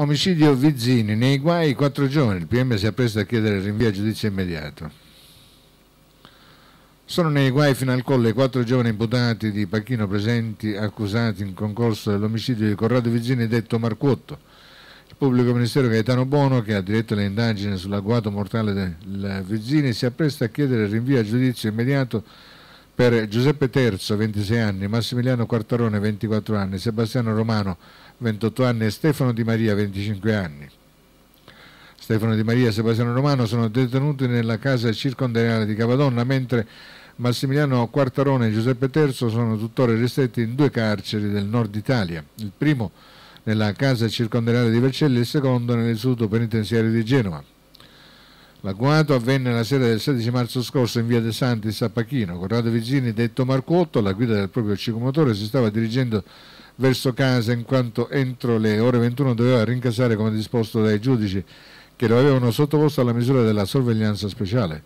Omicidio Vizzini, nei guai quattro giovani, il PM si è appreso a chiedere il rinvio a giudizio immediato. Sono nei guai fino al colle i quattro giovani imputati di Pacchino presenti accusati in concorso dell'omicidio di Corrado Vizzini detto Marcuotto. Il pubblico ministero Gaetano Bono, che ha diretto le indagini sull'agguato mortale del Vizzini, si appresta a chiedere il rinvio a giudizio immediato per Giuseppe Terzo 26 anni, Massimiliano Quartarone 24 anni, Sebastiano Romano 28 anni e Stefano Di Maria 25 anni. Stefano Di Maria e Sebastiano Romano sono detenuti nella casa circondariale di Cavadonna, mentre Massimiliano Quartarone e Giuseppe Terzo sono tuttora ristretti in due carceri del nord Italia, il primo nella casa circondariale di Vercelli e il secondo nell'istituto penitenziario di Genova. L'agguato avvenne la sera del 16 marzo scorso in via De Santis a Pachino. Corrado Vigini, detto Marcuotto, alla guida del proprio ciclomotore, si stava dirigendo verso casa in quanto entro le ore 21 doveva rincasare come disposto dai giudici che lo avevano sottoposto alla misura della sorveglianza speciale.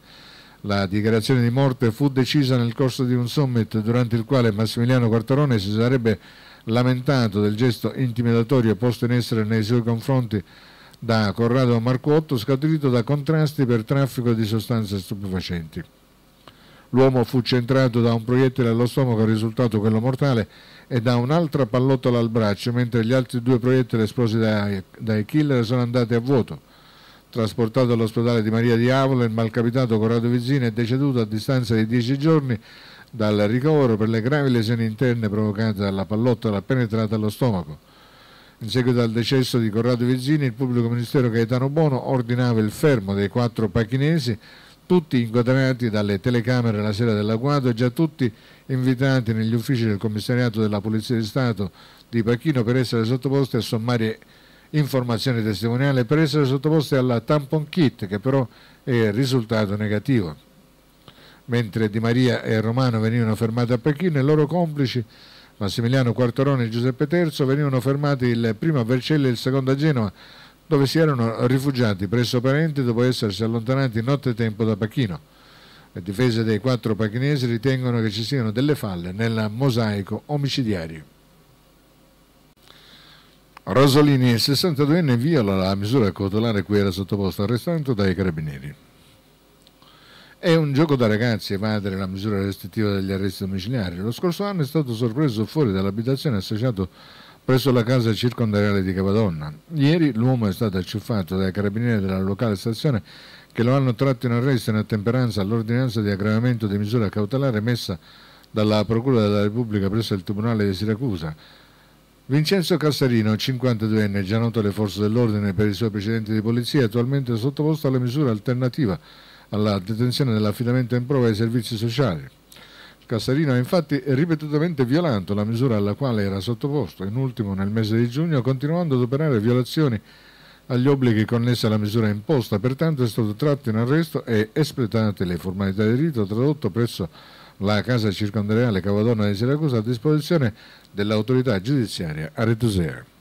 La dichiarazione di morte fu decisa nel corso di un summit durante il quale Massimiliano Quartarone si sarebbe lamentato del gesto intimidatorio posto in essere nei suoi confronti da Corrado Marcotto scaturito da contrasti per traffico di sostanze stupefacenti. L'uomo fu centrato da un proiettile allo stomaco risultato quello mortale e da un'altra pallottola al braccio, mentre gli altri due proiettili esplosi dai, dai killer sono andati a vuoto. Trasportato all'ospedale di Maria di Avola, il malcapitato Corrado Vizzini è deceduto a distanza di dieci giorni dal ricovero per le gravi lesioni interne provocate dalla pallottola penetrata allo stomaco. In seguito al decesso di Corrado Vizzini, il pubblico ministero Gaetano Bono ordinava il fermo dei quattro pachinesi, tutti inquadrati dalle telecamere la sera dell'agguato e già tutti invitati negli uffici del commissariato della Polizia di Stato di Pachino per essere sottoposti a sommarie informazioni testimoniali per essere sottoposti alla tampon kit che però è risultato negativo. Mentre Di Maria e Romano venivano fermati a Pechino, i loro complici Massimiliano Quartorone e Giuseppe III venivano fermati il primo a Vercelli e il secondo a Genova, dove si erano rifugiati presso parenti dopo essersi allontanati nottetempo da Pachino. Le difese dei quattro pachinesi ritengono che ci siano delle falle nel mosaico omicidiario. Rosolini, 62enne, viola la misura cautelare cui era sottoposto al restante dai carabinieri. È un gioco da ragazzi evadere la misura restrittiva degli arresti domiciliari. Lo scorso anno è stato sorpreso fuori dall'abitazione associato presso la casa circondariale di Capadonna. Ieri l'uomo è stato acciuffato dai carabinieri della locale stazione che lo hanno tratto in arresto in attemperanza all'ordinanza di aggravamento di misura cautelare emessa dalla Procura della Repubblica presso il Tribunale di Siracusa. Vincenzo Cassarino, 52enne, già noto alle forze dell'ordine per i suoi precedenti di polizia, attualmente sottoposto alla misura alternativa alla detenzione dell'affidamento in prova ai servizi sociali. Cassarino ha infatti ripetutamente violato la misura alla quale era sottoposto, in ultimo nel mese di giugno, continuando ad operare violazioni agli obblighi connessi alla misura imposta, pertanto è stato tratto in arresto e espletate le formalità di rito tradotto presso la casa circondariale Cavadonna di Siracusa a disposizione dell'autorità giudiziaria aretusea.